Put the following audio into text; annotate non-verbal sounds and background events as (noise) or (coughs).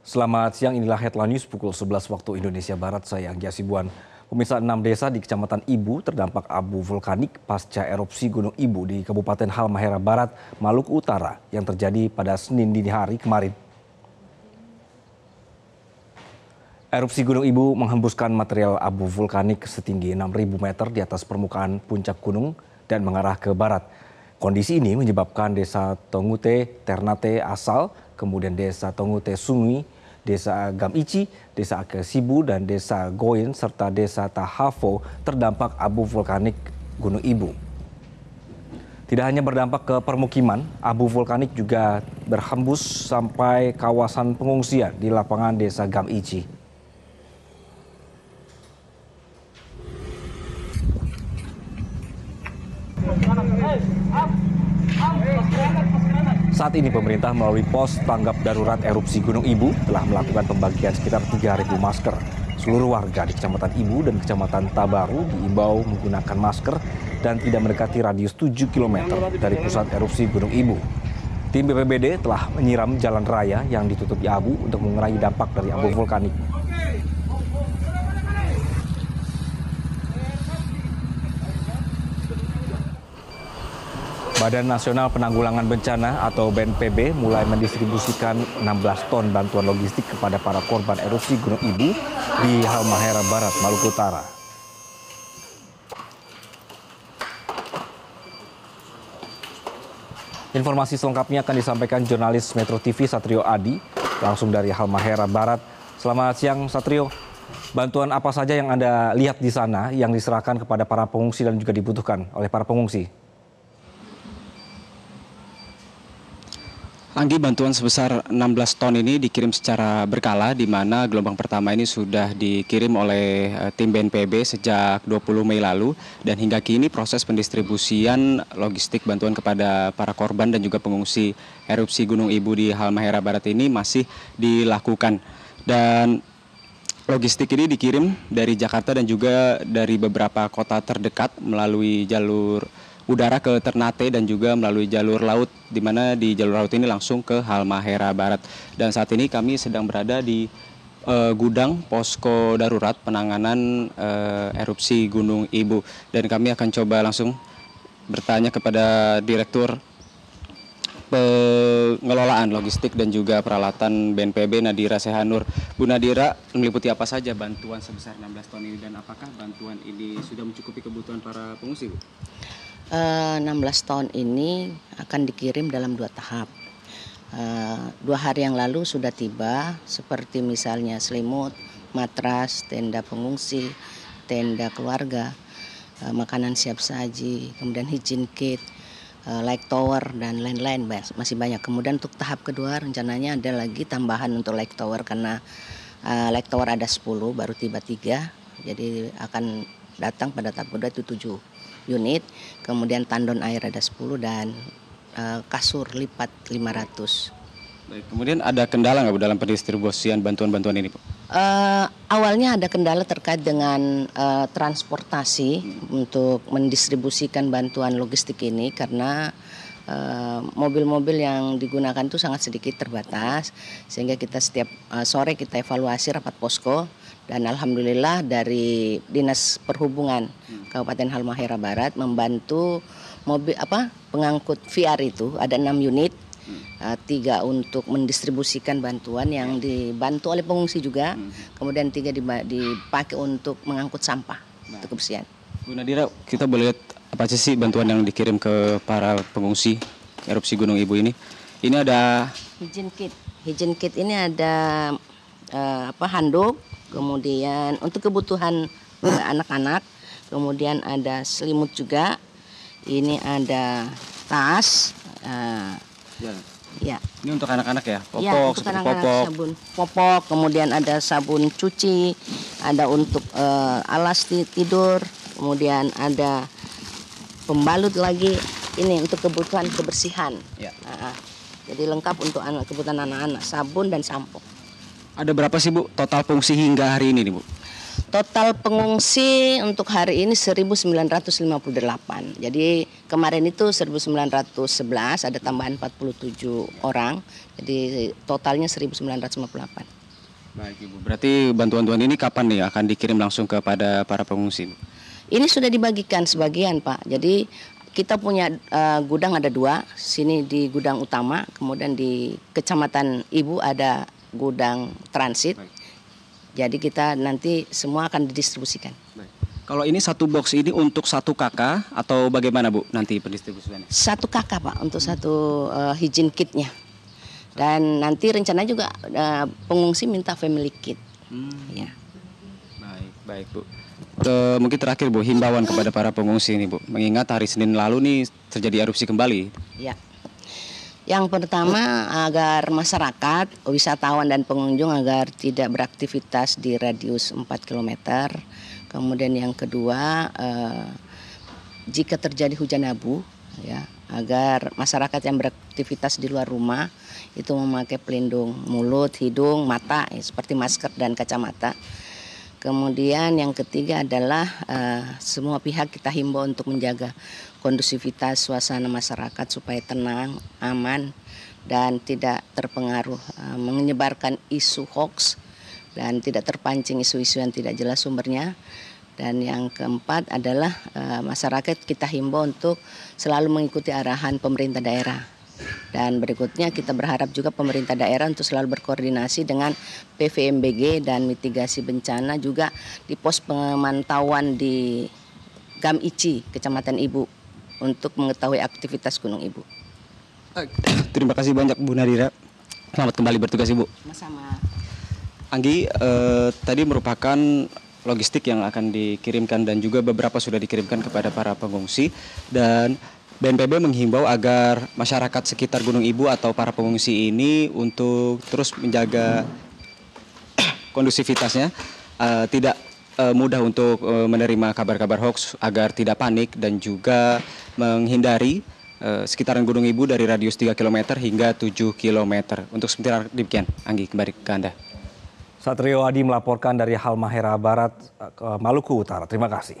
Selamat siang, inilah headline news pukul 11 waktu Indonesia Barat. Saya Anggi Asibuan. Pemirsa enam desa di Kecamatan Ibu terdampak abu vulkanik pasca erupsi Gunung Ibu di Kabupaten Halmahera Barat, Maluku Utara yang terjadi pada Senin dini hari kemarin. Erupsi Gunung Ibu menghembuskan material abu vulkanik setinggi 6.000 meter di atas permukaan puncak gunung dan mengarah ke barat. Kondisi ini menyebabkan desa Tongute Ternate asal, kemudian desa Tongute Sungi, desa Gamici, desa Akesibu, dan desa Goin, serta desa Tahafo terdampak abu vulkanik Gunung Ibu. Tidak hanya berdampak ke permukiman, abu vulkanik juga berhembus sampai kawasan pengungsian di lapangan desa Gamici. Saat ini pemerintah melalui pos tanggap darurat erupsi Gunung Ibu telah melakukan pembagian sekitar 3.000 masker. Seluruh warga di Kecamatan Ibu dan Kecamatan Tabaru diimbau menggunakan masker dan tidak mendekati radius 7 km dari pusat erupsi Gunung Ibu. Tim BPBD telah menyiram jalan raya yang ditutupi abu untuk mengurangi dampak dari abu vulkanik. Badan Nasional Penanggulangan Bencana atau BNPB mulai mendistribusikan 16 ton bantuan logistik kepada para korban erupsi Gunung Ibu di Halmahera Barat, Maluku Utara. Informasi selengkapnya akan disampaikan jurnalis Metro TV Satrio Adi langsung dari Halmahera Barat. Selamat siang Satrio. Bantuan apa saja yang Anda lihat di sana yang diserahkan kepada para pengungsi dan juga dibutuhkan oleh para pengungsi? Anggi, bantuan sebesar 16 ton ini dikirim secara berkala, di mana gelombang pertama ini sudah dikirim oleh eh, tim BNPB sejak 20 Mei lalu, dan hingga kini proses pendistribusian logistik bantuan kepada para korban dan juga pengungsi erupsi Gunung Ibu di Halmahera Barat ini masih dilakukan. Dan logistik ini dikirim dari Jakarta dan juga dari beberapa kota terdekat melalui jalur udara ke Ternate dan juga melalui jalur laut di mana di jalur laut ini langsung ke Halmahera Barat. Dan saat ini kami sedang berada di uh, gudang posko darurat penanganan uh, erupsi Gunung Ibu dan kami akan coba langsung bertanya kepada Direktur pengelolaan logistik dan juga peralatan BNPB Nadira Sehanur. Bu Nadira, meliputi apa saja bantuan sebesar 16 ton ini dan apakah bantuan ini sudah mencukupi kebutuhan para pengungsi, Bu? 16 eh, tahun ini akan dikirim dalam dua tahap. Eh, dua hari yang lalu sudah tiba, seperti misalnya selimut, matras, tenda pengungsi, tenda keluarga, eh, makanan siap saji, kemudian hygiene kit, light tower dan lain-lain masih banyak. Kemudian untuk tahap kedua rencananya ada lagi tambahan untuk light tower karena uh, light tower ada 10 baru tiba 3. Jadi akan datang pada tahap kedua itu 7 unit, kemudian tandon air ada 10 dan eh, kasur lipat 500. Baik, kemudian ada kendala nggak Bu dalam pendistribusian bantuan-bantuan ini, Pak? Uh, eh, awalnya ada kendala terkait dengan uh, transportasi hmm. untuk mendistribusikan bantuan logistik ini karena Eh, mobil-mobil uh, yang digunakan itu sangat sedikit terbatas sehingga kita setiap uh, sore kita evaluasi rapat posko dan alhamdulillah dari Dinas Perhubungan hmm. Kabupaten Halmahera Barat membantu mobil apa pengangkut VR itu ada enam unit hmm. eh, tiga untuk mendistribusikan bantuan yang ya. dibantu oleh pengungsi juga, hmm. kemudian tiga dipakai untuk mengangkut sampah untuk nah. kebersihan. Bu Nadira, kita boleh lihat apa sih sih bantuan yang dikirim ke para pengungsi erupsi Gunung Ibu ini? Ini ada hijin kit. Hijin kit ini ada eh, apa handuk, kemudian untuk kebutuhan anak-anak, kemudian ada selimut juga. Ini ada tas. Uh, ya. ya. Ini untuk anak-anak ya, ya popok, ya, untuk anak -anak popok, sabun popok, kemudian ada sabun cuci, ada untuk eh, alas tidur, kemudian ada pembalut lagi ini untuk kebutuhan kebersihan. Ya. Nah, jadi lengkap untuk anak kebutuhan anak-anak, sabun dan sampo. Ada berapa sih Bu total pengungsi hingga hari ini nih Bu? Total pengungsi untuk hari ini 1958. Jadi kemarin itu 1911 ada tambahan 47 orang. Jadi totalnya 1958. Baik Ibu, berarti bantuan-bantuan ini kapan nih akan dikirim langsung kepada para pengungsi? Ini sudah dibagikan sebagian Pak. Jadi kita punya uh, gudang ada dua, sini di gudang utama, kemudian di kecamatan Ibu ada gudang transit. Baik. Jadi kita nanti semua akan didistribusikan. Baik. Kalau ini satu box ini untuk satu kakak atau bagaimana Bu nanti pendistribusiannya? Satu kakak Pak untuk satu uh, eh, hijin kitnya. Dan nanti rencana juga uh, pengungsi minta family kit. Hmm. Ya. Baik, baik Bu. Eh, mungkin terakhir Bu, himbauan kepada para pengungsi ini Bu, mengingat hari Senin lalu nih terjadi erupsi kembali. Ya. Yang pertama agar masyarakat, wisatawan dan pengunjung agar tidak beraktivitas di radius 4 km. Kemudian yang kedua eh, jika terjadi hujan abu ya agar masyarakat yang beraktivitas di luar rumah itu memakai pelindung mulut, hidung, mata ya, seperti masker dan kacamata Kemudian yang ketiga adalah uh, semua pihak kita himbau untuk menjaga kondusivitas suasana masyarakat supaya tenang, aman dan tidak terpengaruh uh, menyebarkan isu hoax dan tidak terpancing isu-isu yang tidak jelas sumbernya. Dan yang keempat adalah uh, masyarakat kita himbau untuk selalu mengikuti arahan pemerintah daerah dan berikutnya kita berharap juga pemerintah daerah untuk selalu berkoordinasi dengan PVMBG dan mitigasi bencana juga di pos pemantauan di Gam Ici, Kecamatan Ibu untuk mengetahui aktivitas Gunung Ibu. Terima kasih banyak Bu Nadira. Selamat kembali bertugas Ibu. Sama-sama. Anggi, eh, tadi merupakan logistik yang akan dikirimkan dan juga beberapa sudah dikirimkan kepada para pengungsi dan BNPB menghimbau agar masyarakat sekitar Gunung Ibu atau para pengungsi ini untuk terus menjaga (coughs) kondusivitasnya, uh, tidak uh, mudah untuk uh, menerima kabar-kabar hoax agar tidak panik dan juga menghindari uh, sekitaran Gunung Ibu dari radius 3 km hingga 7 km. Untuk sementara demikian, Anggi kembali ke Anda. Satrio Adi melaporkan dari Halmahera Barat, Maluku Utara. Terima kasih.